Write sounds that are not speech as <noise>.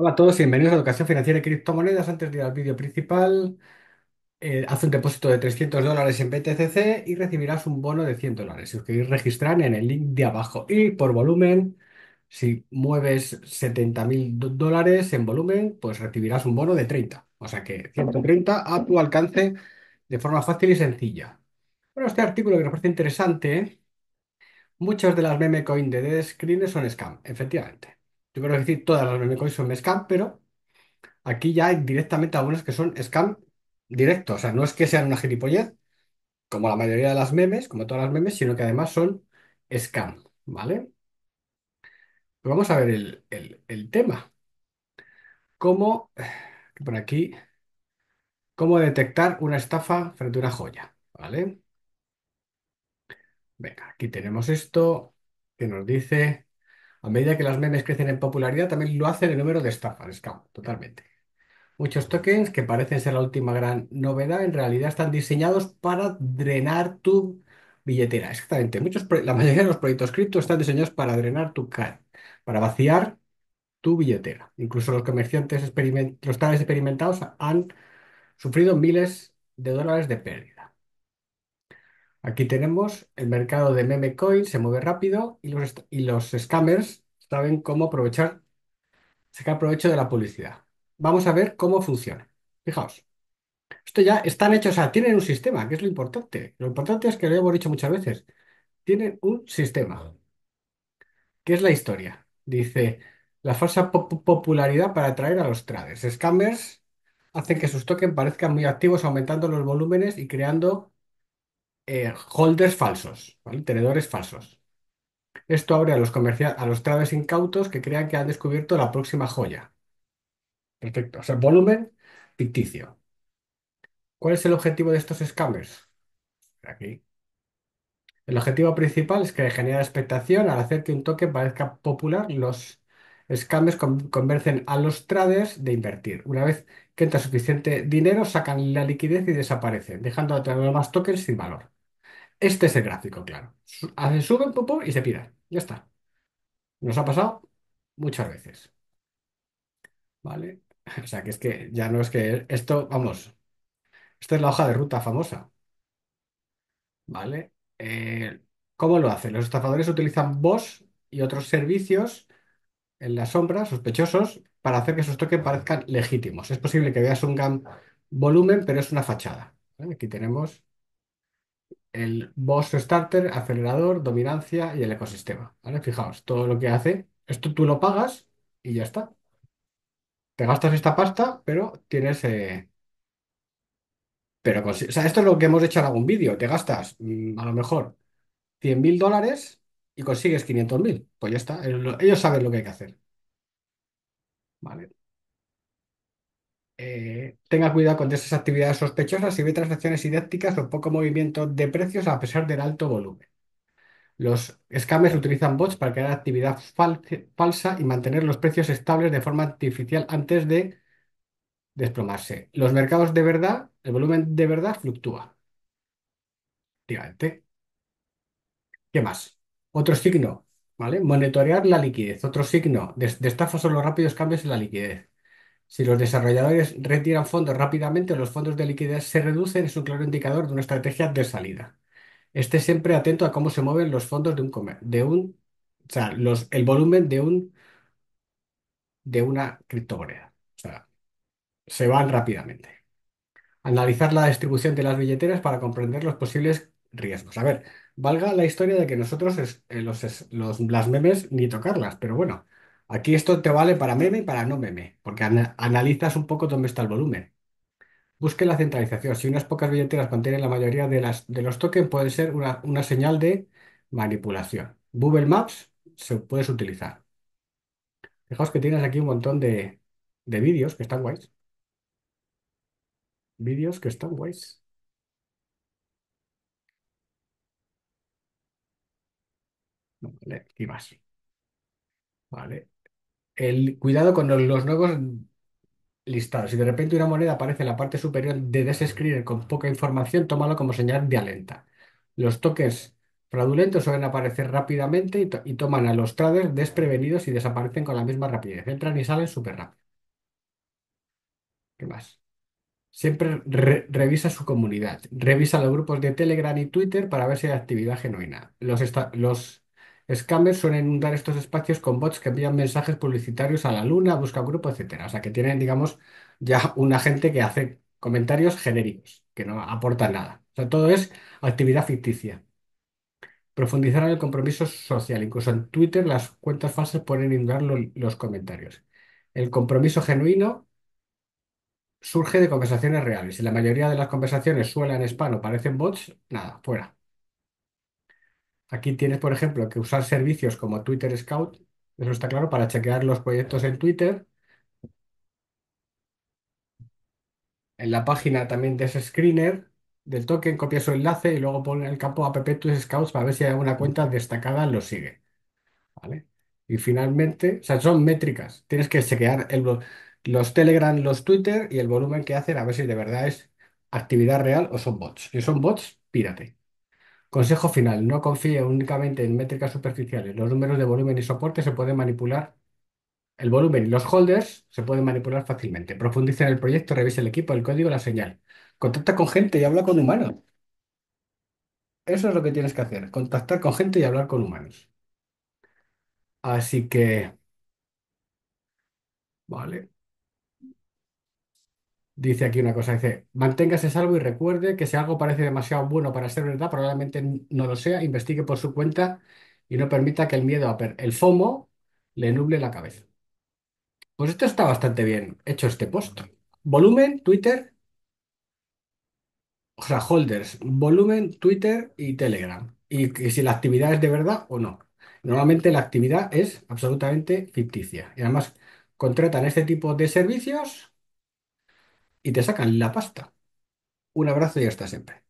Hola a todos y bienvenidos a Educación Financiera y Criptomonedas. Antes de ir al vídeo principal, eh, haz un depósito de 300 dólares en BTCC y recibirás un bono de 100 dólares. Si os queréis registrar en el link de abajo. Y por volumen, si mueves 70 mil dólares en volumen, pues recibirás un bono de 30. O sea que 130 a tu alcance de forma fácil y sencilla. Bueno, este artículo que nos parece interesante, muchos de las meme coin de screen son scam, efectivamente. Yo creo que decir todas las memecoins son scam, pero aquí ya hay directamente algunas que son scam directo. O sea, no es que sean una gilipollez, como la mayoría de las memes, como todas las memes, sino que además son scam, ¿vale? Pues vamos a ver el, tema. ¿Cómo, por aquí, cómo detectar una estafa frente a una joya? ¿Vale? Venga, aquí tenemos esto que nos dice a medida que las memes crecen en popularidad, también lo hacen el número de estafas, totalmente. Muchos tokens que parecen ser la última gran novedad, en realidad están diseñados para drenar tu billetera. Exactamente. Muchos, la mayoría de los proyectos cripto están diseñados para drenar tu CAD, para vaciar tu billetera. Incluso los comerciantes, experimentados, los experimentados han sufrido miles de dólares de pérdida. Aquí tenemos el mercado de meme coin, se mueve rápido y los, y los scammers saben cómo aprovechar, sacar provecho de la publicidad. Vamos a ver cómo funciona. Fijaos, esto ya están hechos, o sea, tienen un sistema, que es lo importante. Lo importante es que lo hemos dicho muchas veces, tienen un sistema, ¿Qué es la historia. Dice, la falsa popularidad para atraer a los traders. Scammers hacen que sus tokens parezcan muy activos aumentando los volúmenes y creando eh, holders falsos, Tenedores falsos. Esto abre a los a los traders incautos que crean que han descubierto la próxima joya. Perfecto. O sea, volumen ficticio. ¿Cuál es el objetivo de estos scammers? Aquí. El objetivo principal es que genera expectación al hacer que un token parezca popular. Los scammers convencen a los traders de invertir. Una vez que entra suficiente dinero, sacan la liquidez y desaparecen, dejando a los más tokens sin valor. Este es el gráfico, claro. Sube un suben, y se pira. Ya está. Nos ha pasado muchas veces, ¿vale? <laughs> O sea, que es que ya no es que esto, vamos, esta es la hoja de ruta famosa, ¿vale? Eh, ¿cómo lo hacen? Los estafadores utilizan bots y otros servicios en la sombra, sospechosos, para hacer que sus toques parezcan legítimos. Es posible que veas un gran volumen, pero es una fachada. Aquí tenemos el boss starter, acelerador, dominancia y el ecosistema. ¿Vale? Fijaos, todo lo que hace, esto tú lo pagas y ya está. Te gastas esta pasta, pero tienes. Eh, pero esto es lo que hemos hecho en algún vídeo. Te gastas mm, a lo mejor 100.000 mil dólares y consigues 500.000. Pues ya está. Ellos saben lo que hay que hacer. ¿Vale? Eh, tenga cuidado con esas actividades sospechosas y ve transacciones idénticas o poco movimiento de precios a pesar del alto volumen. Los scammers utilizan bots para crear actividad falsa y mantener los precios estables de forma artificial antes de desplomarse. Los mercados de verdad, el volumen de verdad fluctúa. ¿Qué más? Otro signo, ¿vale? Monitorear la liquidez. Otro signo de, son los rápidos cambios en la liquidez. Si los desarrolladores retiran fondos rápidamente o los fondos de liquidez se reducen, es un claro indicador de una estrategia de salida. Esté siempre atento a cómo se mueven los fondos de un, de un, o sea, los, el volumen de un, de una criptomoneda. O sea, se van rápidamente. Analizar la distribución de las billeteras para comprender los posibles riesgos. A ver, valga la historia de que nosotros eh, los, los- las memes ni tocarlas, pero bueno. Aquí esto te vale para meme y para no meme, porque analizas un poco dónde está el volumen. Busque la centralización. Si unas pocas billeteras mantienen la mayoría de, las, de los tokens, puede ser una, señal de manipulación. Google Maps se puedes utilizar. Fijaos que tienes aquí un montón de, vídeos que están guays. Vídeos que están guays. Vale, y más. Vale. El cuidado con los nuevos listados. Si de repente una moneda aparece en la parte superior de desescribir con poca información, tómalo como señal de alenta. Los toques fraudulentos suelen aparecer rápidamente y, toman a los traders desprevenidos y desaparecen con la misma rapidez. Entran y salen súper rápido. ¿Qué más? Siempre revisa su comunidad. Revisa los grupos de Telegram y Twitter para ver si hay actividad genuina. Los, los Scammers suelen inundar estos espacios con bots que envían mensajes publicitarios a la luna, busca grupo, etcétera. O sea, que tienen, digamos, ya una gente que hace comentarios genéricos, que no aporta nada. O sea, todo es actividad ficticia. Profundizar en el compromiso social. Incluso en Twitter las cuentas falsas pueden inundar los comentarios. El compromiso genuino surge de conversaciones reales. Si la mayoría de las conversaciones suelen spam o parecen bots, nada, fuera. Aquí tienes, por ejemplo, que usar servicios como Twitter Scout, eso está claro, para chequear los proyectos en Twitter. En la página también de ese screener del token, copia su enlace y luego pone el campo a tus scouts para ver si hay alguna cuenta destacada lo sigue. ¿Vale? Y finalmente, o sea, son métricas. Tienes que chequear los Telegram, los Twitter y el volumen que hacen a ver si de verdad es actividad real o son bots. Si son bots, pírate. Consejo final, no confíe únicamente en métricas superficiales. Los números de volumen y soporte se pueden manipular, el volumen y los holders se pueden manipular fácilmente. Profundice en el proyecto, revise el equipo, el código, la señal. Contacta con gente y habla con humanos. Eso es lo que tienes que hacer, contactar con gente y hablar con humanos. Así que, vale. Dice aquí una cosa, dice, manténgase salvo y recuerde que si algo parece demasiado bueno para ser verdad, probablemente no lo sea, investigue por su cuenta y no permita que el miedo, a el FOMO, le nuble la cabeza. Pues esto está bastante bien hecho este post. Volumen, Twitter, o sea, holders, volumen, Twitter y Telegram. Y si la actividad es de verdad o no. Normalmente la actividad es absolutamente ficticia. Y además contratan este tipo de servicios y te sacan la pasta. Un abrazo y hasta siempre.